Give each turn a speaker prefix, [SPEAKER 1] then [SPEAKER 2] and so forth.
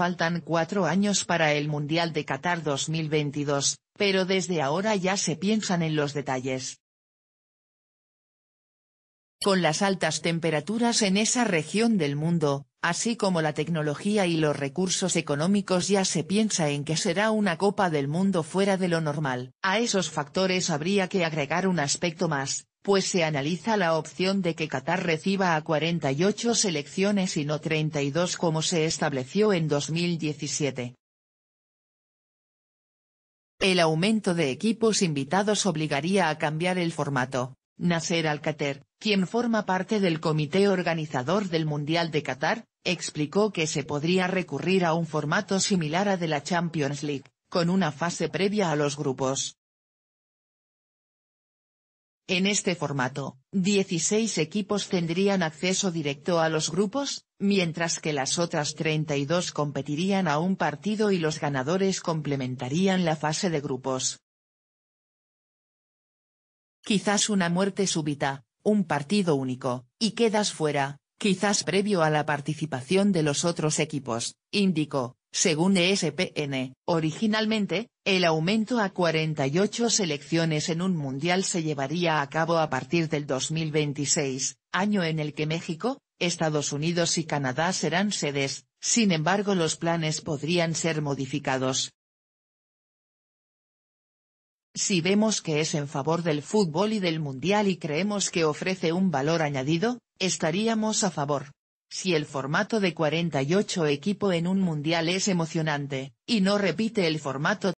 [SPEAKER 1] faltan cuatro años para el Mundial de Qatar 2022, pero desde ahora ya se piensan en los detalles. Con las altas temperaturas en esa región del mundo, así como la tecnología y los recursos económicos ya se piensa en que será una Copa del Mundo fuera de lo normal. A esos factores habría que agregar un aspecto más, pues se analiza la opción de que Qatar reciba a 48 selecciones y no 32 como se estableció en 2017. El aumento de equipos invitados obligaría a cambiar el formato. Nasser Al-Qatar, quien forma parte del comité organizador del Mundial de Qatar, explicó que se podría recurrir a un formato similar a de la Champions League, con una fase previa a los grupos. En este formato, 16 equipos tendrían acceso directo a los grupos, mientras que las otras 32 competirían a un partido y los ganadores complementarían la fase de grupos. Quizás una muerte súbita, un partido único, y quedas fuera, quizás previo a la participación de los otros equipos, indicó. Según ESPN, originalmente, el aumento a 48 selecciones en un mundial se llevaría a cabo a partir del 2026, año en el que México, Estados Unidos y Canadá serán sedes, sin embargo los planes podrían ser modificados. Si vemos que es en favor del fútbol y del mundial y creemos que ofrece un valor añadido, estaríamos a favor. Si el formato de 48 equipo en un mundial es emocionante, y no repite el formato